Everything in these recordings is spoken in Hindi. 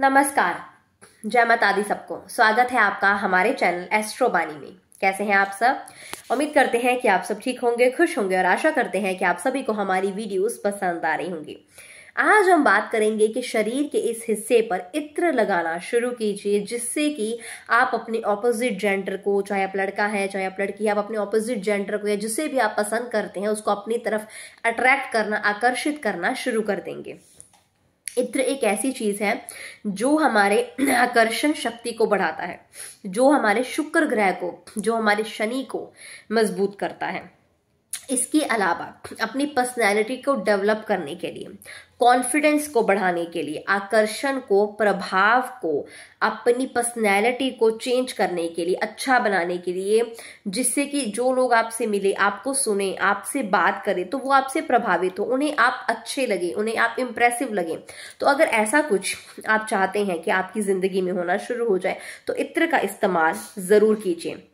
नमस्कार जय माता दी सबको स्वागत है आपका हमारे चैनल एस्ट्रो बानी में कैसे हैं आप सब उम्मीद करते हैं कि आप सब ठीक होंगे खुश होंगे और आशा करते हैं कि आप सभी को हमारी वीडियोस पसंद आ रही होंगी आज हम बात करेंगे कि शरीर के इस हिस्से पर इत्र लगाना शुरू कीजिए जिससे कि आप अपने ऑपोजिट जेंडर को चाहे आप लड़का है चाहे आप लड़की आप अपने ऑपोजिट जेंडर को या जिसे भी आप पसंद करते हैं उसको अपनी तरफ अट्रैक्ट करना आकर्षित करना शुरू कर देंगे इत्र एक ऐसी चीज है जो हमारे आकर्षण शक्ति को बढ़ाता है जो हमारे शुक्र ग्रह को जो हमारे शनि को मजबूत करता है इसके अलावा अपनी पर्सनैलिटी को डेवलप करने के लिए कॉन्फिडेंस को बढ़ाने के लिए आकर्षण को प्रभाव को अपनी पर्सनैलिटी को चेंज करने के लिए अच्छा बनाने के लिए जिससे कि जो लोग आपसे मिले आपको सुने आपसे बात करें तो वो आपसे प्रभावित हो उन्हें आप अच्छे लगे उन्हें आप इम्प्रेसिव लगे तो अगर ऐसा कुछ आप चाहते हैं कि आपकी ज़िंदगी में होना शुरू हो जाए तो इत्र का इस्तेमाल ज़रूर कीजिए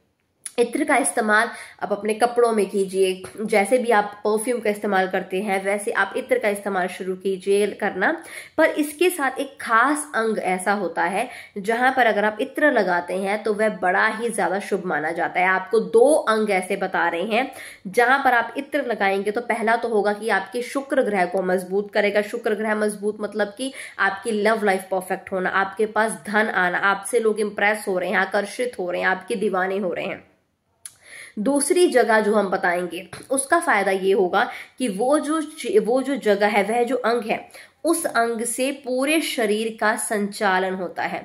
इत्र का इस्तेमाल आप अपने कपड़ों में कीजिए जैसे भी आप परफ्यूम का इस्तेमाल करते हैं वैसे आप इत्र का इस्तेमाल शुरू कीजिए करना पर इसके साथ एक खास अंग ऐसा होता है जहां पर अगर आप इत्र लगाते हैं तो वह बड़ा ही ज्यादा शुभ माना जाता है आपको दो अंग ऐसे बता रहे हैं जहां पर आप इत्र लगाएंगे तो पहला तो होगा कि आपके शुक्र ग्रह को मजबूत करेगा शुक्र ग्रह मजबूत मतलब कि आपकी लव लाइफ परफेक्ट होना आपके पास धन आना आपसे लोग इंप्रेस हो रहे हैं आकर्षित हो रहे हैं आपके दीवाने हो रहे हैं दूसरी जगह जो हम बताएंगे उसका फायदा ये होगा कि वो जो वो जो जगह है वह जो अंग है उस अंग से पूरे शरीर का संचालन होता है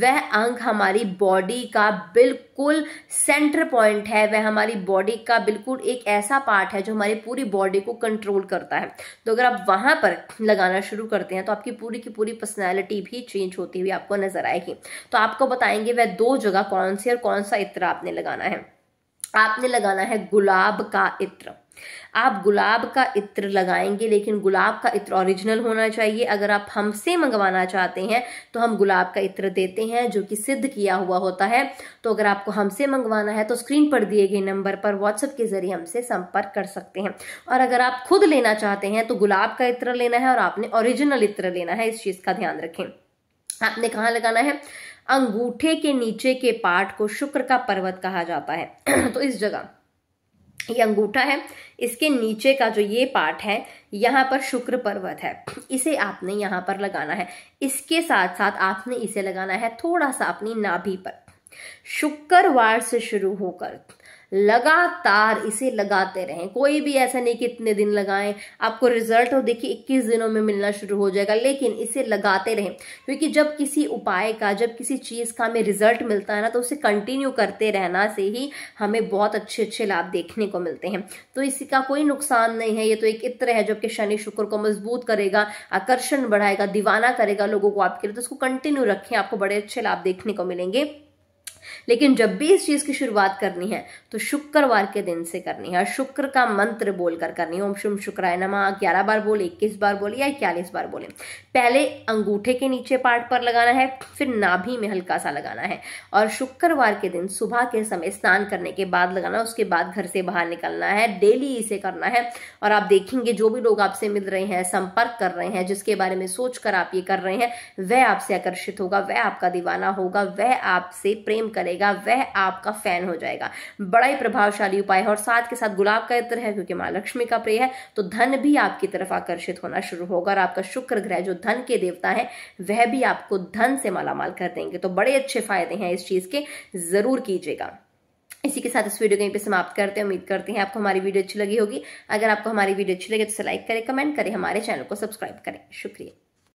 वह अंग हमारी बॉडी का बिल्कुल सेंटर पॉइंट है वह हमारी बॉडी का बिल्कुल एक ऐसा पार्ट है जो हमारी पूरी बॉडी को कंट्रोल करता है तो अगर आप वहां पर लगाना शुरू करते हैं तो आपकी पूरी की पूरी पर्सनैलिटी भी चेंज होती हुई आपको नजर आएगी तो आपको बताएंगे वह दो जगह कौन सी और कौन सा इत्र आपने लगाना है आपने लगाना है गुलाब का इत्र आप गुलाब का इत्र लगाएंगे लेकिन गुलाब का इत्र ओरिजिनल होना चाहिए अगर आप हमसे मंगवाना चाहते हैं तो हम गुलाब का इत्र देते हैं जो कि सिद्ध किया हुआ होता है तो अगर आपको हमसे मंगवाना है तो स्क्रीन पर दिए गए नंबर पर व्हाट्सएप के जरिए हमसे संपर्क कर सकते हैं और अगर आप खुद लेना चाहते हैं तो गुलाब का इत्र लेना है और आपने ओरिजिनल इत्र लेना है इस चीज़ का ध्यान रखें आपने कहाँ लगाना है अंगूठे के नीचे के पार्ट को शुक्र का पर्वत कहा जाता है तो इस जगह ये अंगूठा है इसके नीचे का जो ये पार्ट है यहाँ पर शुक्र पर्वत है इसे आपने यहाँ पर लगाना है इसके साथ साथ आपने इसे लगाना है थोड़ा सा अपनी नाभि पर शुक्रवार से शुरू होकर लगातार इसे लगाते रहें कोई भी ऐसा नहीं कि इतने दिन लगाएं आपको रिजल्ट हो तो देखिए 21 दिनों में मिलना शुरू हो जाएगा लेकिन इसे लगाते रहें क्योंकि जब किसी उपाय का जब किसी चीज़ का हमें रिजल्ट मिलता है ना तो उसे कंटिन्यू करते रहना से ही हमें बहुत अच्छे अच्छे लाभ देखने को मिलते हैं तो इसी का कोई नुकसान नहीं है ये तो एक इत्र है जबकि शनि शुक्र को मजबूत करेगा आकर्षण बढ़ाएगा दीवाना करेगा लोगों को आपके लिए तो उसको कंटिन्यू रखें आपको बड़े अच्छे लाभ देखने को मिलेंगे लेकिन जब भी इस चीज़ की शुरुआत करनी है तो शुक्रवार के दिन से करनी है और शुक्र का मंत्र बोलकर करनी है ओम शुम शुक्राय नमा ग्यारह बार बोले इक्कीस बार बोले या इक्यालीस बार बोले पहले अंगूठे के नीचे पार्ट पर लगाना है फिर नाभि में हल्का सा लगाना है और शुक्रवार के दिन सुबह के समय स्नान करने के बाद लगाना उसके बाद घर से बाहर निकलना है डेली इसे करना है और आप देखेंगे जो भी लोग आपसे मिल रहे हैं संपर्क कर रहे हैं जिसके बारे में सोचकर आप ये कर रहे हैं वह आपसे आकर्षित होगा वह आपका दीवाना होगा वह आपसे प्रेम कर करेगा वह आपका फैन हो जाएगा बड़ा ही प्रभावशाली उपाय है और साथ के साथ गुलाब का इत्र है क्योंकि माँ लक्ष्मी का प्रिय है तो धन भी आपकी तरफ आकर्षित होना शुरू होगा और आपका शुक्र ग्रह जो धन के देवता है वह भी आपको धन से मालामाल कर देंगे तो बड़े अच्छे फायदे हैं इस चीज के जरूर कीजिएगा इसी के साथ इस वीडियो को यहीं पे समाप्त करते हैं उम्मीद करते हैं आपको हमारी वीडियो अच्छी लगी होगी अगर आपको हमारी वीडियो अच्छी लगे तो लाइक करें कमेंट करें हमारे चैनल को सब्सक्राइब करें शुक्रिया